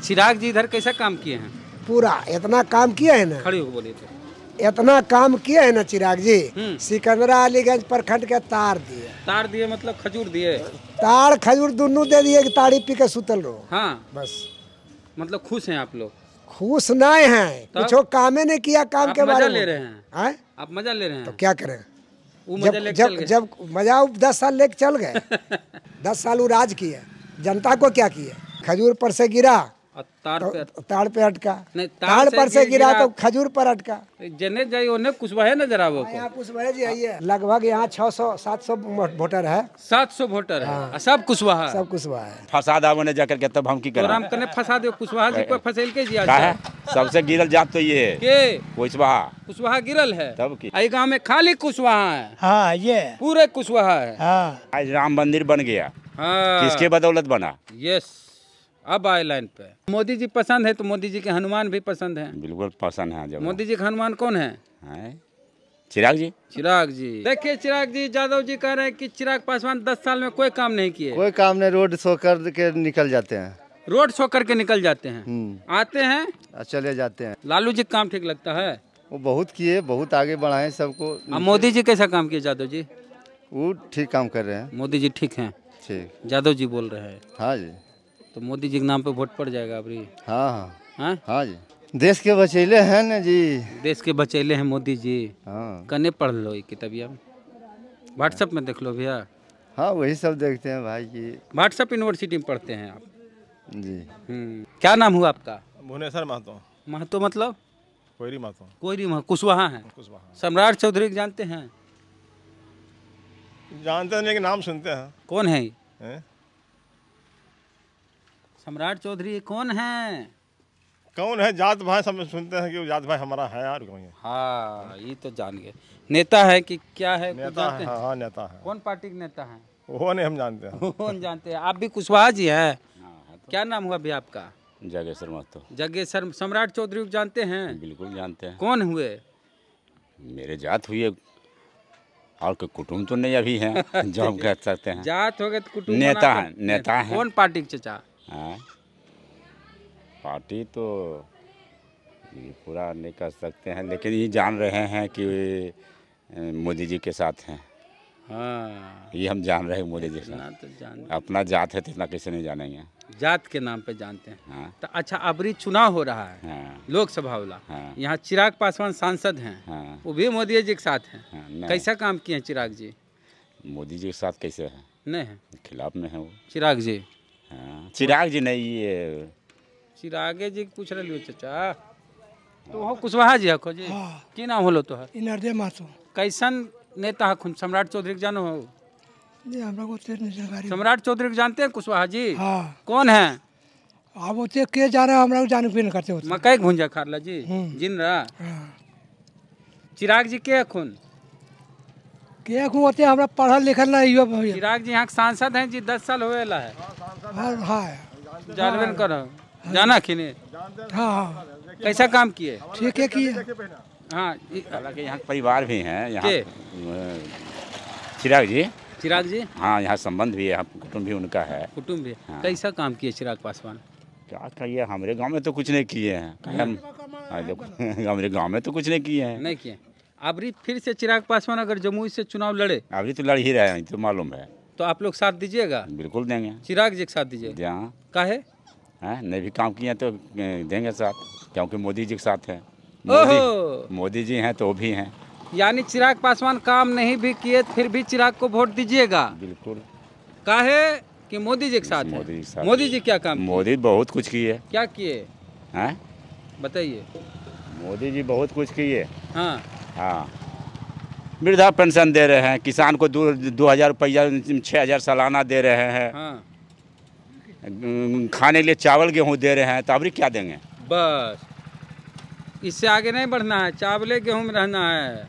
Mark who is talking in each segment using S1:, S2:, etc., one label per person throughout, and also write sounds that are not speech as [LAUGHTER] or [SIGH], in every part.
S1: चिराग जी इधर कैसा काम किए हैं
S2: पूरा इतना काम किया है ना
S1: खड़ी बोले थे
S2: तो। इतना काम किया है ना चिराग जी हम्म। सिकंदरा अलीगंज प्रखंड के तार
S1: दिए तार दिए मतलब खजूर दिए
S2: तार खजूर दोनों दे दिए ताड़ी पी के सुतल रहो
S1: हाँ बस मतलब खुश हैं आप लोग
S2: खुश नहीं हैं कुछ कामे नहीं किया काम के बारे में ले रहे हैं है? हाँ?
S1: आप मजा ले रहे हैं तो क्या करे जब जब जब
S2: मजा दस साल लेके चल गए [LAUGHS] दस साल वो राज किए जनता को क्या किए खजूर पर से गिरा तार तो पे तार पे अटका नहीं तार, पर से गिरा तो खजूर पर अटका
S1: जने जाई ओने वह न जरा वो हाँ, यहाँ
S2: वह जी आई है लगभग यहाँ 600 700 वोटर है
S1: 700 वोटर है हाँ। सब कुछ वह सब कुशवाहा है
S3: फसाद आवो ने जाकर के तब हम की तो
S1: करें राम कने फसा दे वह जी पर फसेल के जी है
S3: सबसे गिरल जात तो ये के कुछ वह
S1: कुछ वह गिरल है तब की आई गांव में खाली कुछ वह है हां ये पूरे कुछ वह है हां आज
S3: राम मंदिर बन गया
S1: हाँ। किसके
S3: बदौलत बना
S1: यस अब आए लाइन पे मोदी जी पसंद है तो मोदी जी के हनुमान भी पसंद है
S3: बिल्कुल पसंद है मोदी
S1: जी का हनुमान कौन है,
S4: चिराग जी चिराग जी
S1: देखिए चिराग जी जादव जी कह रहे हैं कि चिराग पासवान दस साल में कोई काम नहीं किए कोई
S4: काम नहीं रोड शो कर के निकल जाते हैं
S1: रोड शो करके निकल
S4: जाते हैं हम्म।
S1: आते हैं
S4: चले जाते हैं
S1: लालू जी काम ठीक लगता है
S4: वो बहुत किए बहुत आगे बढ़ाए सबको मोदी जी कैसा काम किए जादव जी वो ठीक काम कर रहे हैं मोदी जी ठीक है ठीक
S1: जी बोल रहे हैं हाँ जी तो मोदी जी के नाम पे वोट पड़ जाएगा अभी हाँ हाँ हाँ हाँ जी
S4: देश के बचेले हैं ना जी देश के बचेले हैं मोदी
S1: जी हाँ कने पढ़ लो एक तबिया व्हाट्सएप में देख लो भैया
S4: हाँ वही सब देखते हैं भाई जी
S1: व्हाट्सएप यूनिवर्सिटी में पढ़ते हैं आप
S4: जी हम्म। क्या नाम हुआ
S1: आपका भुवनेश्वर महतो महतो मतलब कोयरी महतो
S4: कोयरी महतो कुशवाहा है
S1: कुशवाहा सम्राट चौधरी जानते हैं जानते हैं लेकिन नाम सुनते हैं कौन है, है? सम्राट चौधरी कौन है कौन है जात भाई सब सुनते हैं कि वो जात भाई हमारा है यार कौन है हाँ ये तो जान गए नेता है कि क्या है नेता है हाँ, हाँ नेता है कौन पार्टी के नेता है वो नहीं हम जानते हैं वो जानते हैं आप भी कुशवाहा जी है हाँ, हाँ, तो। क्या नाम हुआ अभी आपका
S3: जगेश्वर महतो
S1: जगेश्वर सम्राट चौधरी जानते हैं बिल्कुल जानते हैं कौन हुए मेरे जात हुए और के कुटुम्ब तो नहीं अभी है [LAUGHS] जो हम कह सकते हैं जात हो गए तो कुटुम्ब नेता है नेता है कौन पार्टी के चचा
S3: हैं हाँ। पार्टी तो पूरा नहीं कर सकते हैं लेकिन ये जान रहे हैं कि मोदी जी के साथ हैं
S1: हाँ
S3: ये हम जान रहे हैं मोदी जी के तो अपना जात है तो इतना कैसे नहीं जानेंगे
S1: जात के नाम पे जानते हैं हाँ। तो अच्छा अबरी चुनाव हो रहा है हाँ। लोकसभा वाला हाँ। यहाँ चिराग पासवान सांसद हैं हाँ। वो भी मोदी जी के साथ हैं हाँ, कैसा काम किए हैं चिराग जी
S3: मोदी जी के साथ कैसे
S1: है नहीं है
S3: खिलाफ में है वो चिराग जी चिराग जी नहीं ये
S1: चिरागे जी पूछ रहे लियो चाचा तो हो कुशवाहा जी हको जी हाँ। की नाम होलो तो
S2: इनरदे माथो
S1: कैसन नेता हखुन सम्राट चौधरी जानो हो
S2: ये हमरा को तेर नहीं जानकारी सम्राट
S1: चौधरी को जानते हैं कुशवाहा जी हां
S2: कौन है आप होते के जा रहे हम लोग जाने भी नहीं करते
S1: मकई भुंजा खारला जी हम्म। जिन रहा चिराग जी के खून
S2: के खून होते हमरा पढ़ल लिखल नहीं हुआ चिराग जी
S1: यहाँ सांसद हैं जी दस साल हुए ला है हाँ, हाँ। कर जाना किने हाँ, हाँ कैसा काम किए ठीक है किए हाँ हालांकि
S3: यहाँ परिवार भी हैं यहाँ चिराग जी चिराग जी हाँ यहाँ संबंध भी है कुटुम्ब भी उनका है
S1: कुटुम्ब भी हाँ। कैसा काम किए चिराग पासवान क्या कहिए
S3: हमारे गांव में तो कुछ नहीं किए हैं [LAUGHS] हमारे गांव में तो कुछ नहीं किए हैं
S1: नहीं किए अभी फिर से चिराग पासवान अगर जमुई से चुनाव लड़े अभी तो लड़ ही रहे हैं तो मालूम है तो आप लोग साथ दीजिएगा बिल्कुल देंगे चिराग जी के साथ दीजिए हाँ है नहीं भी काम किए
S3: तो देंगे साथ क्योंकि मोदी जी के साथ है मोदी, जी हैं तो भी हैं
S1: यानी चिराग पासवान काम नहीं भी किए फिर भी चिराग को वोट दीजिएगा बिल्कुल काहे कि मोदी जी के साथ मोदी जी साथ मोदी जी क्या काम
S3: मोदी बहुत कुछ किए क्या किए हैं बताइए मोदी जी बहुत कुछ किए हाँ हाँ वृद्धा पेंशन दे रहे हैं किसान को दो दो हज़ार रुपया छः हज़ार सालाना दे रहे हैं हाँ। खाने के लिए चावल गेहूँ दे रहे हैं तो अभी क्या देंगे
S1: बस इससे आगे नहीं बढ़ना है चावले गेहूँ में रहना है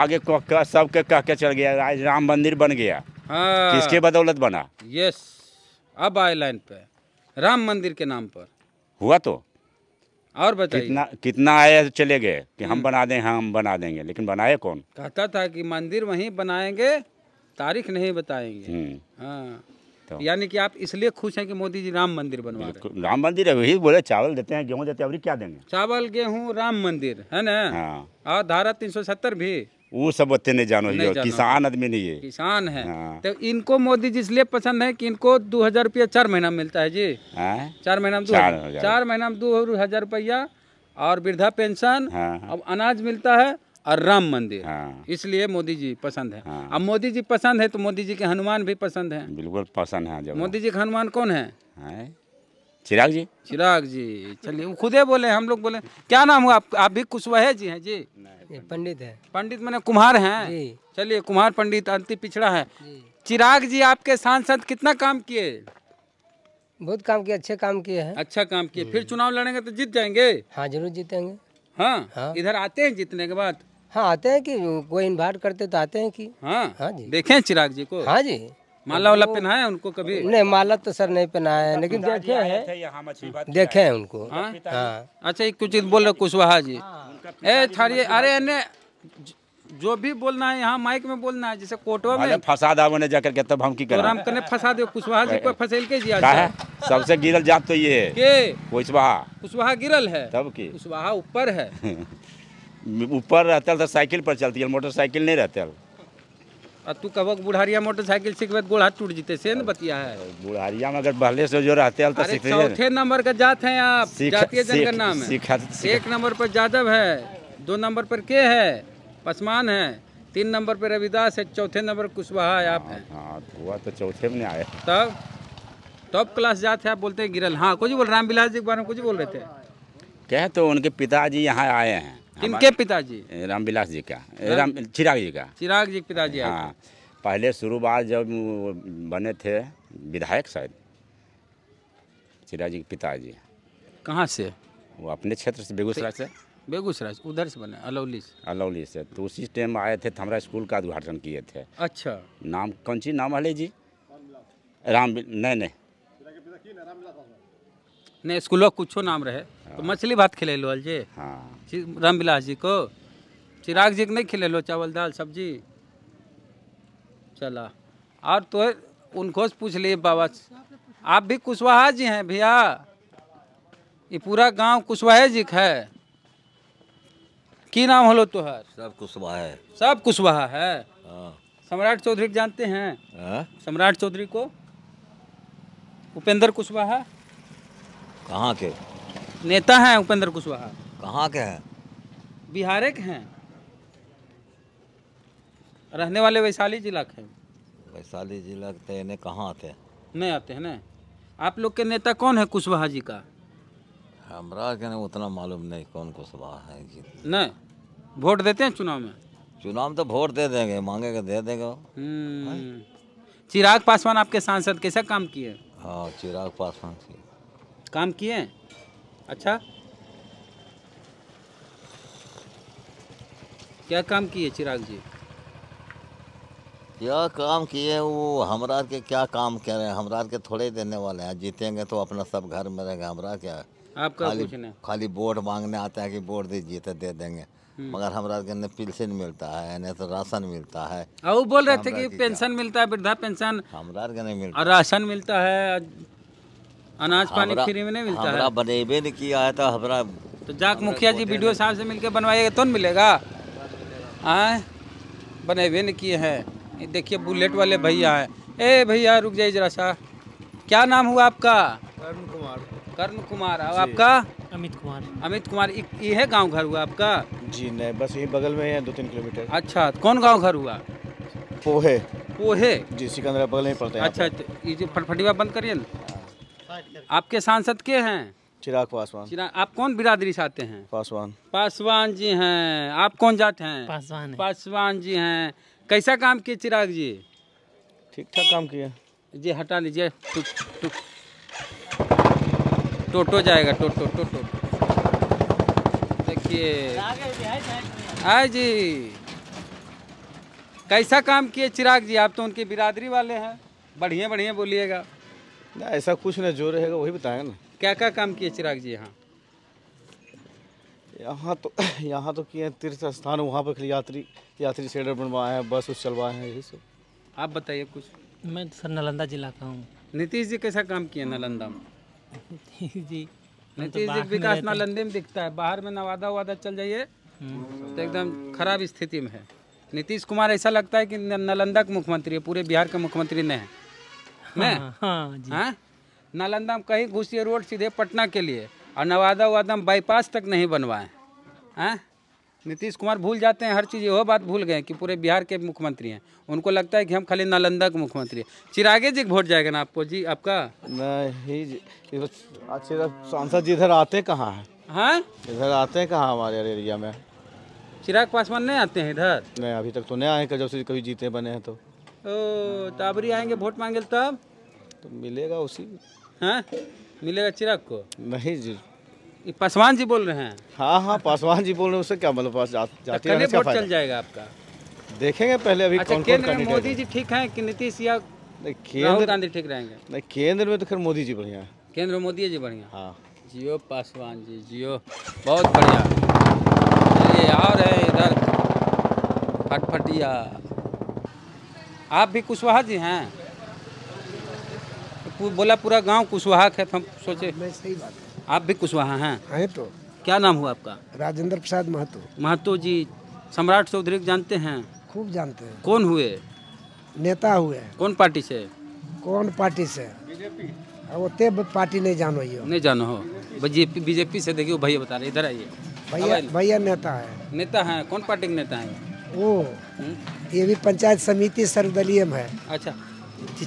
S3: आगे सबके कह के चल गया आज राम मंदिर बन गया
S1: हाँ। किसके बदौलत बना यस अब आए लाइन पे राम मंदिर के नाम पर हुआ तो और बताइए कितना
S3: कितना आया तो चले गए कि हम हम्म। बना दें हाँ हम बना देंगे लेकिन बनाए कौन
S1: कहता था कि मंदिर वहीं बनाएंगे तारीख नहीं बताएंगे हम्म। हाँ तो यानी कि आप इसलिए खुश हैं कि मोदी जी राम मंदिर बनवा रहे
S3: राम मंदिर है वही बोले चावल देते हैं गेहूँ देते हैं अभी क्या देंगे
S1: चावल गेहूँ राम मंदिर है ना हाँ। और धारा 370 भी वो सब बच्चे नहीं जानो नहीं जानो। किसान आदमी नहीं है किसान है हाँ। तो इनको मोदी जी इसलिए पसंद है कि इनको दो हजार रुपया चार महीना मिलता है जी हाँ? चार महीना में चार, महीना में दो हजार रुपया और वृद्धा पेंशन हाँ, अब अनाज मिलता है और राम मंदिर इसलिए मोदी जी पसंद है अब मोदी जी पसंद है तो मोदी जी के हनुमान भी पसंद है
S3: बिल्कुल पसंद है मोदी
S1: जी का हनुमान कौन है चिराग जी चिराग जी चलिए वो खुद ही बोले हम लोग बोले क्या नाम हुआ आप, आप भी कुशवाहे जी हैं जी पंडित है पंडित मैंने कुम्हार हैं चलिए कुम्हार पंडित अंति पिछड़ा है चिराग जी आपके सांसद कितना काम किए बहुत काम किए अच्छे काम किए हैं अच्छा काम किए फिर चुनाव लड़ेंगे तो जीत जाएंगे हाँ जरूर जीतेंगे हाँ? हाँ, इधर आते हैं जीतने के बाद हाँ आते हैं कि कोई इन्वाइट करते तो आते हैं कि हाँ, हाँ जी देखे चिराग जी को हाँ जी माला वाला पहनाया उनको कभी नहीं
S2: माला तो सर नहीं पहनाया है लेकिन देखे
S1: है देखे है उनको हाँ? हाँ। अच्छा एक कुछ बोल रहे कुशवाहा जी हाँ। ए थारिये अरे जो भी बोलना है यहाँ माइक में बोलना है जैसे कोटवा में
S3: फसाद आवने जाकर के तब हम की तो करें हम कने
S1: फसाद है कुशवाहा जी को फसेल के जी है
S3: सबसे गिरल जात तो ये है के कुशवाहा
S1: कुशवाहा गिरल है तब के कुशवाहा ऊपर है
S3: [LAUGHS] ऊपर रहता है तो साइकिल पर चलती है मोटरसाइकिल नहीं रहता है
S1: तू कब बुढ़ारिया मोटरसाइकिल सीखबे तो गोड़ हाथ टूट जीते से बतिया है
S3: बुढ़ारिया में अगर पहले से जो रहते हैं तो सीखते चौथे
S1: नंबर का जात हैं आप जातीय जनगणना में एक नंबर पर जादव है दो नंबर पर के है पसमान है तीन नंबर पर रविदास है चौथे नंबर कुशवाहा है आप हैं हाँ, हाँ,
S3: हुआ तो चौथे में आए
S1: तब टॉप क्लास जात है आप बोलते हैं गिरल हाँ कुछ बोल रामविलास जी के बारे में कुछ बोल रहे थे
S3: क्या तो उनके पिताजी यहाँ आए हैं इनके पिताजी रामविलास जी का राम चिराग जी का
S1: चिराग जी पिताजी हाँ
S3: पहले शुरुआत जब बने थे विधायक शायद चिराग जी के पिताजी कहाँ से वो अपने क्षेत्र से बेगूसराय से
S1: बेगूसराय से उधर से बने अलौली से
S3: अलौली से तो उसी टाइम आए थे तो हमारा स्कूल का उद्घाटन किए थे अच्छा नाम कौन सी नाम हले जी राम नहीं नहीं
S1: नहीं स्कूल कुछो नाम रहे हाँ। तो मछली भात खिले जी हाँ रामविलास जी को चिराग जी को नहीं खिलेलो चावल दाल सब्जी चला और तो उनको से पूछ लिए बाबा आप भी कुशवाहा जी हैं भैया ये पूरा गांव कुशवाहे जी का है की नाम होलो तुहार सब कुशवाहा है सब कुशवाहा है हाँ। सम्राट चौधरी जानते हैं हाँ। सम्राट चौधरी को उपेंद्र कुशवाहा कहाँ के नेता हैं उपेंद्र कुशवाहा कहाँ के हैं बिहार के हैं रहने वाले वैशाली जिला के हैं
S4: वैशाली जिला के इन्हें कहाँ आते हैं
S1: नहीं आते हैं ना आप लोग के नेता कौन है कुशवाहा जी का हमारा के नहीं उतना मालूम नहीं कौन कुशवाहा है जी नहीं वोट देते हैं चुनाव में चुनाव तो वोट दे देंगे मांगेगा दे देंगे हम्म। हाँ। चिराग पासवान आपके सांसद कैसा काम किए हाँ चिराग पासवान काम किए हैं अच्छा क्या काम किए चिराग जी
S4: क्या काम किए वो हमरा के क्या काम कर रहे हैं हमरा के थोड़े ही देने वाले हैं जीतेंगे तो अपना सब घर में रहेंगे हमरा क्या आपका खाली, खाली बोर्ड मांगने आते हैं कि बोर्ड दीजिए तो दे देंगे हम्म। मगर हमरा के पेंशन मिलता है नहीं तो राशन मिलता है और हाँ, बोल रहे थे कि
S1: पेंशन मिलता है वृद्धा पेंशन हमरा के नहीं मिलता राशन मिलता है अनाज पानी फ्री में नहीं मिलता है बनेबे नहीं किया है तो हमारा तो जाक मुखिया जी वीडियो साहब से मिलके बनवाइएगा तो मिलेगा आए बनेबे नहीं किए हैं देखिए बुलेट वाले भैया हैं ए भैया रुक जाइए जरा सा क्या नाम हुआ आपका कर्ण कुमार कर्ण कुमार और आपका अमित कुमार अमित कुमार ये है गांव घर हुआ आपका जी नहीं बस यही बगल में है दो तीन किलोमीटर अच्छा तो कौन गांव घर हुआ पोहे पोहे जी सिकंदरा बगल में पड़ता है अच्छा, अच्छा ये जो फटफटिया बंद करिए आपके सांसद के हैं चिराग पासवान चिराग आप कौन बिरादरी से आते हैं पासवान पासवान जी हैं आप कौन जाते हैं पासवान है। पासवान जी हैं कैसा काम किए चिराग जी ठीक ठाक काम किया जी हटा लीजिए टोटो जाएगा टोटो टोटो
S4: देखिए
S1: आए जी कैसा काम किए चिराग जी आप तो उनके बिरादरी वाले हैं बढ़िया बढ़िया बोलिएगा ना ऐसा कुछ ना जो रहेगा वही बताएगा ना क्या क्या काम किए चिराग जी यहाँ यहाँ तो [COUGHS] यहाँ तो किए तीर्थ स्थान वहाँ पर यात्री यात्री सेंटर बनवाए हैं बस उस चलवाए हैं यही सब आप बताइए कुछ मैं तो सर नालंदा जिला का हूँ नीतीश जी कैसा काम किए नालंदा में जी नीतीश जी तो विकास नालंदे में दिखता है बाहर में नवादा वादा चल जाइए हम्म। तो एकदम खराब स्थिति में है नीतीश कुमार ऐसा लगता है कि नालंदा के मुख्यमंत्री है पूरे बिहार के मुख्यमंत्री नहीं है मैं हाँ, हाँ, हाँ, हाँ, जी। हाँ? नालंदा में कहीं घुसिए रोड सीधे पटना के लिए और नवादा वादा में बाईपास तक नहीं बनवाए हैं नीतीश कुमार भूल जाते हैं हर चीज़ वो बात भूल गए कि पूरे बिहार के मुख्यमंत्री हैं उनको लगता है कि हम खाली नालंदा के मुख्यमंत्री हैं चिरागे जी वोट जाएगा ना आपको जी आपका नहीं सांसद जी इधर आते कहाँ हैं हाँ इधर आते हैं कहाँ हमारे एरिया में चिराग पासवान नहीं आते हैं इधर नहीं अभी तक तो नहीं आए से कभी जीते बने हैं तो ओ अबरी तो आएंगे वोट मांगे तब तो मिलेगा उसी हाँ मिलेगा चिराग को नहीं जी ये पासवान जी बोल रहे हैं हाँ हाँ पासवान जी बोल रहे हैं उससे क्या मतलब जा, तो जाती है वोट चल जाएगा आपका देखेंगे पहले अभी अच्छा, कौन केंद्र में मोदी जी ठीक हैं कि नीतीश या राहुल गांधी ठीक रहेंगे नहीं केंद्र में तो खैर मोदी जी बढ़िया है केंद्र में मोदी जी बढ़िया हाँ जियो पासवान जी जियो बहुत बढ़िया ये और है इधर फटफटिया आप भी कुशवाहा जी हैं तो बोला पूरा गांव कुशवाहा है तो हम सोचे हाँ, मैं सही बात आप भी कुशवाहा हैं है हाँ, तो क्या नाम हुआ आपका
S2: राजेंद्र प्रसाद महतो
S1: महतो जी सम्राट चौधरी जानते हैं
S2: खूब जानते हैं
S1: कौन हुए नेता हुए कौन पार्टी से
S2: कौन पार्टी से हाँ, बीजेपी पार्टी नहीं जानो ये
S1: नहीं जानो हो बीजेपी बीजेपी से देखियो भैया बता रहे इधर आइए भैया
S2: भैया नेता है
S1: नेता है कौन पार्टी के नेता है
S2: ओ ये भी पंचायत समिति सर्वदलीय है
S1: अच्छा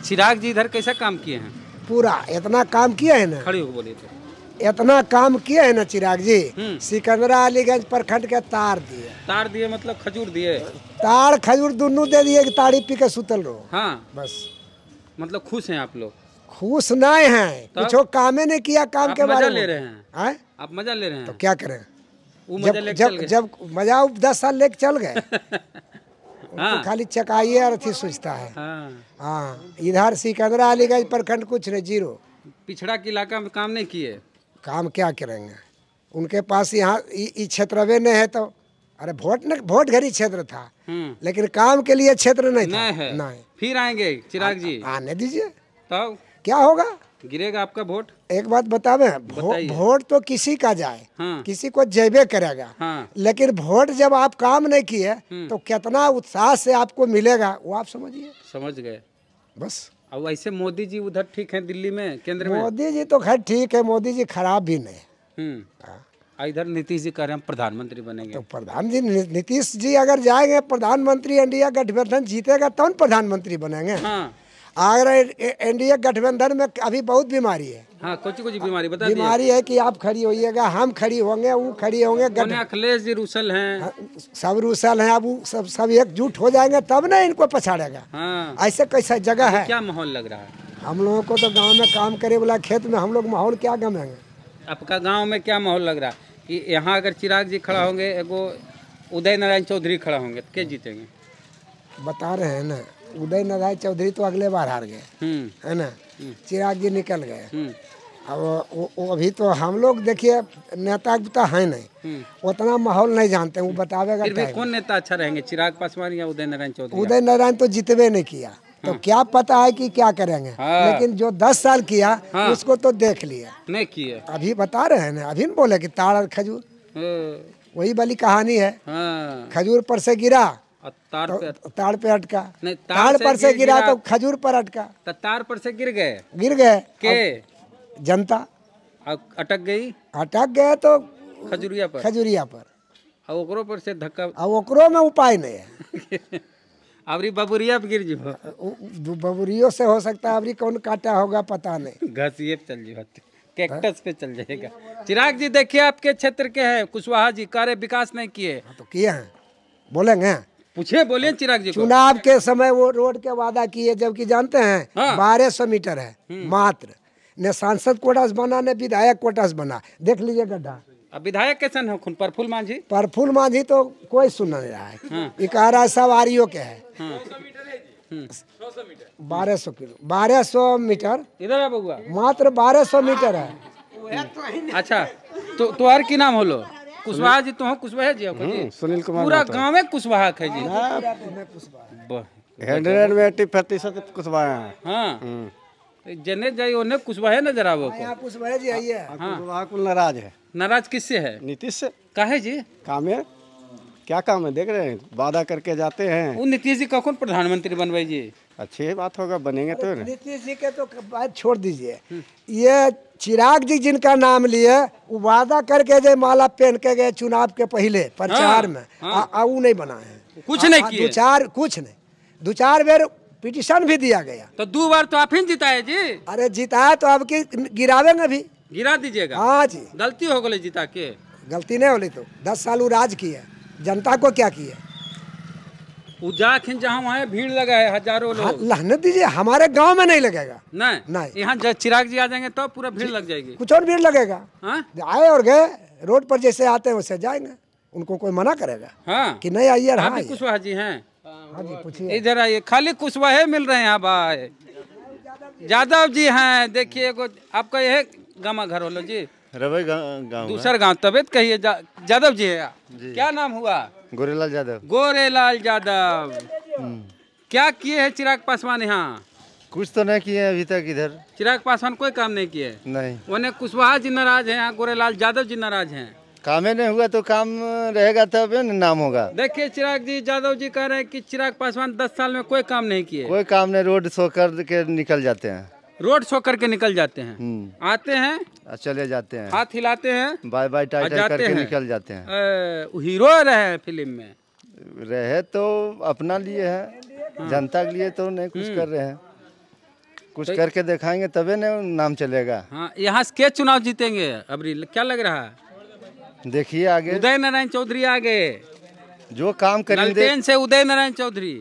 S1: चिराग जी इधर कैसा काम किए हैं
S2: पूरा इतना काम किया है ना खड़े बोले थे तो। इतना काम किया है ना चिराग जी हम्म। सिकंदरा अलीगंज प्रखंड के तार दिए
S1: तार दिए मतलब खजूर दिए
S2: तार खजूर दोनों दे दिए ताड़ी पी के सुतल रहो
S1: हाँ बस मतलब
S2: खुश हैं आप लोग खुश नहीं है कुछ कामे नहीं किया काम के बारे में ले रहे हैं
S1: आप मजा ले रहे हैं तो क्या करें
S2: जब जब जब मजा दस साल लेके चल गए [LAUGHS] हाँ। तो खाली चकाइए और अथी सोचता है हाँ, हाँ इधर सिकंदरा अलीगंज प्रखंड कुछ नहीं जीरो
S1: पिछड़ा के इलाका में काम नहीं किए
S2: काम क्या करेंगे उनके पास यहाँ क्षेत्र वे नहीं है तो अरे वोट न वोट घरी क्षेत्र था हाँ। लेकिन काम के लिए क्षेत्र नहीं था नहीं, नहीं।
S1: फिर आएंगे चिराग जी आने दीजिए
S2: तो क्या होगा
S1: गिरेगा आपका वोट
S2: एक बात बतावे वोट तो किसी का जाए हाँ। किसी को जेबे करेगा हाँ। लेकिन वोट जब आप काम नहीं किए हम्म। तो कितना उत्साह से आपको मिलेगा वो आप समझिए
S1: समझ गए बस अब वैसे मोदी जी उधर ठीक हैं दिल्ली में केंद्र में मोदी
S2: जी तो खैर ठीक है मोदी जी खराब भी नहीं
S1: हम्म। हाँ। इधर नीतीश जी कह रहे हैं प्रधानमंत्री बनेंगे तो प्रधान
S2: जी नीतीश जी अगर जाएंगे प्रधानमंत्री इंडिया गठबंधन जीतेगा तब प्रधानमंत्री बनेंगे हाँ। आगरा एनडीए गठबंधन में अभी बहुत बीमारी है
S1: हाँ कुछ कुछ बीमारी बता बीमारी है
S2: कि आप खड़ी होइएगा हम खड़ी होंगे वो खड़ी होंगे
S1: अखिलेश जी रूसल हैं हाँ,
S2: सब रूसल हैं अब सब सब एकजुट हो जाएंगे तब ना इनको पछाड़ेगा हाँ। ऐसे कैसा जगह है
S1: क्या माहौल लग रहा है
S2: हम लोगों को तो गांव में काम करे वाला खेत में हम लोग माहौल क्या गमेंगे
S1: आपका गाँव में क्या माहौल लग रहा है की यहाँ अगर चिराग जी खड़ा होंगे उदय नारायण चौधरी खड़ा होंगे तो क्या जीतेंगे
S2: बता रहे हैं ना उदय नारायण चौधरी तो अगले बार हार गए हम्म। है ना हम्म। चिराग जी निकल गए हम्म। अब वो, अभी तो हम लोग देखिए नेता तो है नहीं उतना माहौल नहीं जानते वो बतावेगा फिर भी
S1: कौन नेता अच्छा रहेंगे चिराग पासवान या उदय नारायण चौधरी उदय नारायण
S2: तो जितबे नहीं किया तो हाँ। क्या पता है कि क्या करेंगे हाँ। लेकिन जो दस साल किया हाँ। उसको तो देख लिया नहीं किया अभी बता रहे हैं ना अभी बोले कि ताड़ और खजूर
S1: हाँ।
S2: वही वाली कहानी है
S1: हाँ।
S2: खजूर पर से गिरा तार तो, पे तार पे अटका नहीं तार, तार पर से गिरा, गिरा तो खजूर पर अटका
S1: तो तार पर से गिर गए गिर गए के जनता अटक गई
S2: अटक गए तो खजूरिया पर खजुरिया पर
S1: अब ओकरो पर से धक्का अब
S2: ओकरो में उपाय
S1: नहीं है [LAUGHS] अबरी बबुरिया पे गिर जी
S2: बबुरियो से हो सकता है अबरी कौन काटा होगा पता नहीं
S1: ये [LAUGHS] चल जी कैक्टस पे चल जाएगा चिराग जी देखिए आपके क्षेत्र के हैं कुशवाहा जी कार्य विकास नहीं किए हाँ,
S2: तो किए हैं बोलेंगे
S1: पूछे बोले चिराग जी चुनाव
S2: के समय वो रोड के वादा किए जबकि जानते हैं हाँ। बारह सौ मीटर है हम्म। मात्र ने सांसद से बना ने विधायक से बना देख लीजिए गड्ढा
S1: अब विधायक कैसे खुन परफुल मांझी
S2: प्रफुल मांझी तो कोई सुन नहीं रहा है हाँ। इकारा सवारियों के है
S1: हाँ। बारह सौ किलो
S2: बारह सौ मीटर इधर है बबुआ मात्र बारह सौ मीटर
S1: है अच्छा तो तुम्हारे तो की नाम होलो कुशवाहा जी तो कुशवाहा जी हम्म, सुनील कुमार पूरा गाँव में कुशवाहा है जी हाँ, हाँ। हंड्रेड में
S4: एट्टी प्रतिशत कुशवाहा है हाँ हम्म।
S1: तो जने जाइए उन्हें है नजर आवो हाँ,
S2: कुशवाहा जी आइए हाँ
S4: कुल नाराज
S1: है नाराज किससे है नीतीश से काहे जी काम है क्या काम है देख रहे हैं वादा
S2: करके जाते हैं
S1: वो नीतीश जी कौन प्रधानमंत्री बनवाई जी अच्छी बात होगा बनेंगे तो
S2: नीतीश जी के तो बात छोड़ दीजिए ये चिराग जी जिनका नाम लिए वो वादा करके जे माला पहन के गए चुनाव के पहले प्रचार हाँ, में हाँ। आऊ नहीं बना है कुछ नहीं किए दो चार कुछ नहीं दो चार बेर पिटिशन भी दिया गया तो दो बार तो आप ही जिताए जी अरे जिताए तो आपकी गिरावेंगे भी गिरा दीजिएगा हाँ जी गलती हो गई जीता के गलती नहीं होली तो दस साल वो राज किया जनता को क्या किया
S1: वो जाखिन जहाँ वहाँ भीड़ लगा है हजारों हाँ,
S2: लोग लहनत दीजिए हमारे गांव में नहीं लगेगा
S1: नहीं नहीं यहाँ चिराग जी आ जाएंगे तो पूरा भीड़ लग जाएगी कुछ
S2: और भीड़ लगेगा हाँ? आए और गए रोड पर जैसे आते हैं वैसे जाएंगे उनको कोई मना करेगा हाँ। कि नहीं आइए हाँ
S1: कुशवाहा जी हैं हाँ जी इधर आइए खाली कुशवाहे मिल रहे हैं आप जादव यादव जी हैं देखिए आपका यह गामा घर होलो जी
S4: रवि गाँव दूसर
S1: गाँव तबियत कहिए जादव जी है क्या नाम हुआ
S4: गोरेलाल यादव
S1: गोरेलाल यादव हम्म। क्या किए हैं चिराग पासवान यहाँ
S4: कुछ तो नहीं किए अभी तक इधर
S1: चिराग पासवान कोई काम नहीं किए नहीं उन्हें कुशवाहा जी नाराज है यहाँ गोरेलाल यादव जी नाराज है
S4: काम ही नहीं हुआ तो काम रहेगा तब नाम होगा
S1: देखिए चिराग जी यादव जी कह रहे हैं कि चिराग पासवान दस साल में कोई काम नहीं किए
S4: कोई काम नहीं रोड शो कर के निकल जाते हैं रोड शो करके निकल जाते हैं हम्म। आते हैं चले जाते हैं हाथ हिलाते हैं बाय बाय टाइटल करके निकल जाते
S1: हैं हीरो रहे फिल्म में
S4: रहे तो अपना लिए है हाँ। जनता के लिए तो नहीं कुछ हम्म। कर रहे हैं कुछ तो करके दिखाएंगे तबे ना नाम चलेगा
S1: हाँ यहाँ से के चुनाव जीतेंगे अबरी क्या लग रहा है
S4: देखिए आगे उदय
S1: नारायण चौधरी आगे
S4: जो काम करेंगे से उदय नारायण चौधरी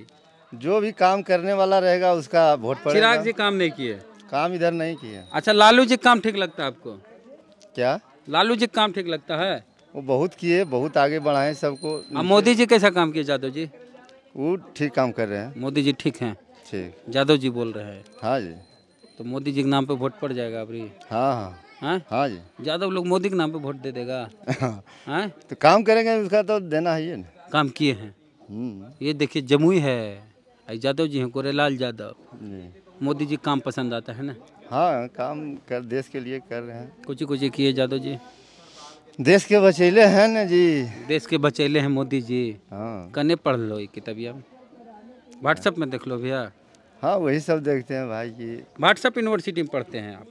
S4: जो भी काम करने वाला रहेगा उसका वोट पड़ेगा चिराग जी
S1: काम नहीं किए
S4: काम इधर नहीं
S1: किया अच्छा लालू जी काम ठीक लगता है आपको क्या लालू जी काम ठीक लगता है
S4: वो बहुत किए बहुत आगे बढ़ाए सबको मोदी
S1: जी कैसा काम किए जादव जी
S4: वो ठीक काम कर रहे हैं मोदी जी ठीक हैं ठीक
S1: यादव जी बोल रहे हैं हाँ जी तो मोदी जी के नाम पे वोट पड़ जाएगा अभी
S4: हाँ हाँ हाँ हाँ
S1: जी यादव लोग मोदी के नाम पे वोट दे देगा
S4: [LAUGHS] हाँ तो काम करेंगे उसका तो देना है ये काम किए हैं हम्म।
S1: ये देखिए जमुई है यादव जी हैं कोरेलाल यादव मोदी जी काम पसंद
S4: आता है ना हाँ काम कर देश के लिए कर रहे हैं कुछ कुछ किए जादव जी देश के बचेले हैं ना जी
S1: देश के बचेले हैं मोदी जी हाँ कने पढ़ लो ये तबियत व्हाट्सएप में देख लो भैया
S4: हाँ वही सब देखते हैं भाई जी
S1: व्हाट्सएप यूनिवर्सिटी में पढ़ते हैं आप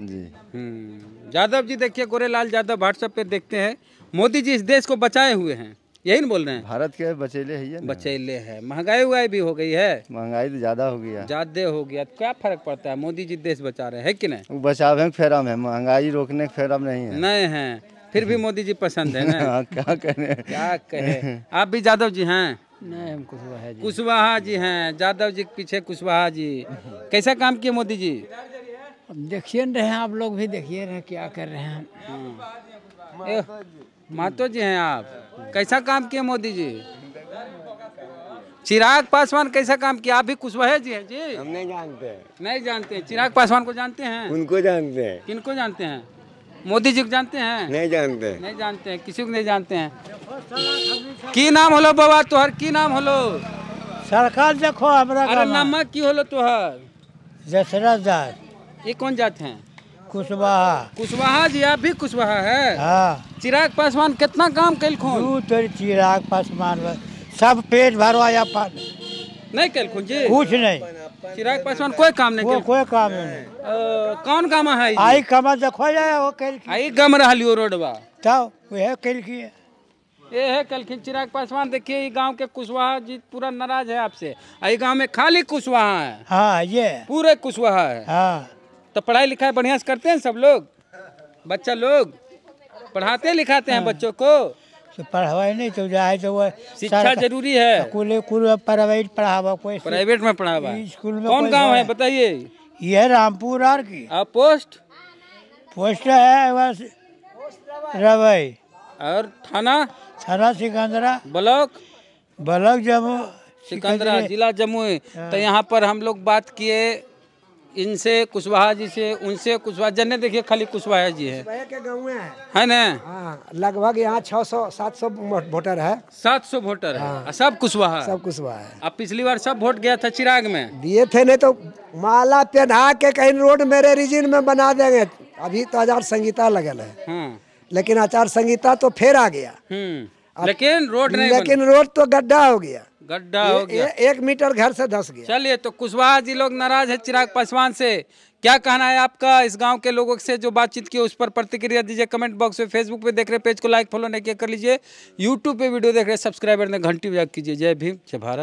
S4: जी यादव
S1: हम्म, जी देखिए गोरेलाल यादव व्हाट्सएप पे देखते हैं मोदी जी इस देश को बचाए हुए हैं यही ना बोल रहे हैं भारत के बचेले है बचेले है
S4: महंगाई उगाई भी हो गई है महंगाई तो ज्यादा हो गया
S1: ज्यादा हो गया क्या फर्क पड़ता है मोदी जी देश बचा रहे हैं कि नहीं
S4: बचाव है फेरम है महंगाई रोकने के फेराम नहीं है
S1: नहीं है फिर भी मोदी जी पसंद है ना [LAUGHS] हाँ, क्या
S4: कहें क्या
S1: कहे आप भी यादव जी हैं नहीं कुशवाहा जी कुशवाहा जी हैं यादव जी के पीछे कुशवाहा जी कैसा काम किए मोदी जी
S2: देखिए रहे हैं आप लोग भी देखिए रहे क्या कर रहे हैं
S1: हाँ। महतो जी हैं आप कैसा काम किए मोदी जी चिराग पासवान कैसा काम किया आप भी कुशवाहे जी हैं जी हम नहीं जानते नहीं जानते चिराग पासवान को जानते हैं उनको जानते हैं किनको जानते हैं मोदी जी को जानते हैं नहीं जानते नहीं जानते हैं किसी को नहीं जानते हैं की नाम होलो बाबा तुहर की नाम होलो
S2: सरकार देखो हमारा अरे नामा
S1: की होलो तुहर
S2: जसरा दास
S1: ये कौन जाते हैं कुशवाहा कुशवाहा जी आप भी कुशवाहा है हाँ चिराग पासवान कितना काम कलखो तोरी चिराग पासवान सब पेट
S2: भरवाया नहीं
S1: कल खुन जी कुछ नहीं चिराग पासवान कोई काम नहीं कोई काम नहीं कौन काम है आई
S2: काम देखो जाए वो
S1: कल आई गम रही हो रोडवा तब तो वह कल की है ये है कलखिन चिराग पासवान देखिए ये गांव के कुशवाहा जी पूरा नाराज है आपसे ये गांव में खाली कुशवाहा है हाँ ये पूरे कुशवाहा है हाँ तो पढ़ाई लिखाई बढ़िया से करते हैं सब लोग बच्चा लोग पढ़ाते लिखाते हैं हाँ। बच्चों को तो पढ़ावा नहीं तो जाए तो वह शिक्षा जरूरी है प्राइवेट पढ़ावा कोई प्राइवेट में पढ़ावा स्कूल में कौन गांव है बताइए यह रामपुर आर की आप पोस्ट पोस्ट है बस रवई और थाना थाना सिकंदरा ब्लॉक ब्लॉक जम्मू सिकंदरा जिला जम्मू तो हाँ। यहाँ पर हम लोग बात किए इनसे कुशवाहा जी से उनसे कुशवाहा जन्ने देखिए खाली कुशवाहा जी है के है है ना
S2: हाँ, लगभग यहाँ छह सौ सात सौ वोटर है
S1: सात सौ वोटर है सब कुशवाहा सब कुशवाहा है अब पिछली बार सब वोट गया था चिराग में
S2: दिए थे नहीं तो माला पहना के कहीं रोड मेरे रीजन में बना देंगे अभी तो आचार संहिता लगल है हाँ। लेकिन आचार संहिता तो फिर आ गया
S1: हम्म। लेकिन रोड लेकिन
S2: रोड तो गड्ढा हो गया
S1: गड्ढा हो गया
S2: एक मीटर घर से धस
S1: गया चलिए तो कुशवाहा जी लोग नाराज है चिराग पासवान से क्या कहना है आपका इस गांव के लोगों से जो बातचीत की उस पर प्रतिक्रिया दीजिए कमेंट बॉक्स में फेसबुक पे देख रहे पेज को लाइक फॉलो नहीं किया कर लीजिए यूट्यूब पे वीडियो देख रहे सब्सक्राइबर ने घंटी व्याग कीजिए जय भीम जय भारत